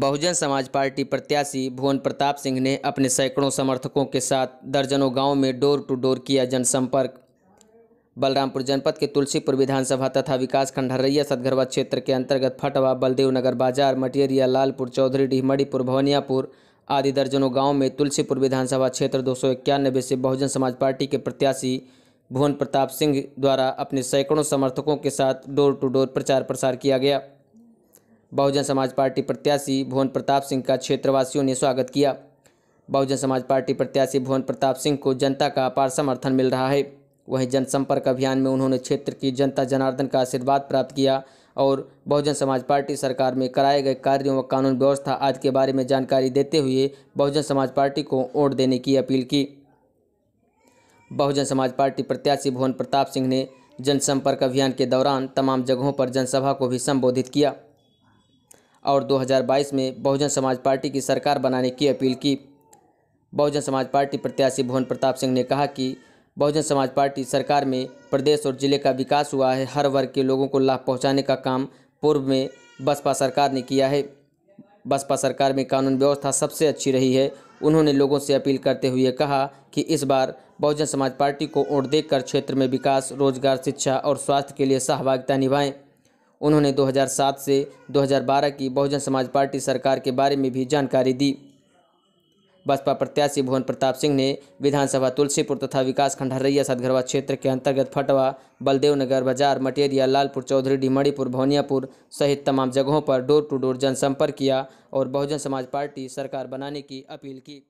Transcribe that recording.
बहुजन समाज पार्टी प्रत्याशी भुवन प्रताप सिंह ने अपने सैकड़ों समर्थकों के साथ दर्जनों गांव में डोर टू डोर किया जनसंपर्क बलरामपुर जनपद के तुलसीपुर विधानसभा तथा विकासखंड हरैया सदगरवा क्षेत्र के अंतर्गत फटवा बलदेव नगर बाजार मटेरिया लालपुर चौधरी मणिपुर भवनियापुर आदि दर्जनों गाँव में तुलसीपुर विधानसभा क्षेत्र दो से बहुजन समाज पार्टी के प्रत्याशी भुवन प्रताप सिंह द्वारा अपने सैकड़ों समर्थकों के साथ डोर टू डोर प्रचार प्रसार किया गया बहुजन समाज पार्टी प्रत्याशी भुवन प्रताप सिंह का क्षेत्रवासियों ने स्वागत किया बहुजन समाज पार्टी प्रत्याशी भुवन प्रताप सिंह को जनता का अपार समर्थन मिल रहा है वहीं जनसंपर्क अभियान में उन्होंने क्षेत्र की जनता जनार्दन का आशीर्वाद प्राप्त किया और बहुजन समाज पार्टी सरकार में कराए गए कार्यों व कानून व्यवस्था आदि के बारे में जानकारी देते हुए बहुजन समाज पार्टी को वोट देने की अपील की बहुजन समाज पार्टी प्रत्याशी भुवन प्रताप सिंह ने जनसंपर्क अभियान के दौरान तमाम जगहों पर जनसभा को भी संबोधित किया और 2022 में बहुजन समाज पार्टी की सरकार बनाने की अपील की बहुजन समाज पार्टी प्रत्याशी भुवन प्रताप सिंह ने कहा कि बहुजन समाज पार्टी सरकार में प्रदेश और जिले का विकास हुआ है हर वर्ग के लोगों को लाभ पहुंचाने का काम पूर्व में बसपा सरकार ने किया है बसपा सरकार में कानून व्यवस्था सबसे अच्छी रही है उन्होंने लोगों से अपील करते हुए कहा कि इस बार बहुजन समाज पार्टी को ओट देकर क्षेत्र में विकास रोजगार शिक्षा और स्वास्थ्य के लिए सहभागिता निभाएं उन्होंने 2007 से 2012 की बहुजन समाज पार्टी सरकार के बारे में भी जानकारी दी बसपा प्रत्याशी भुवन प्रताप सिंह ने विधानसभा तुलसीपुर तथा विकास हरैया सदगरवा क्षेत्र के अंतर्गत फटवा बलदेव नगर बाजार मटेरिया लालपुर चौधरी मणिपुर भवनियापुर सहित तमाम जगहों पर डोर टू डोर जनसंपर्क किया और बहुजन समाज पार्टी सरकार बनाने की अपील की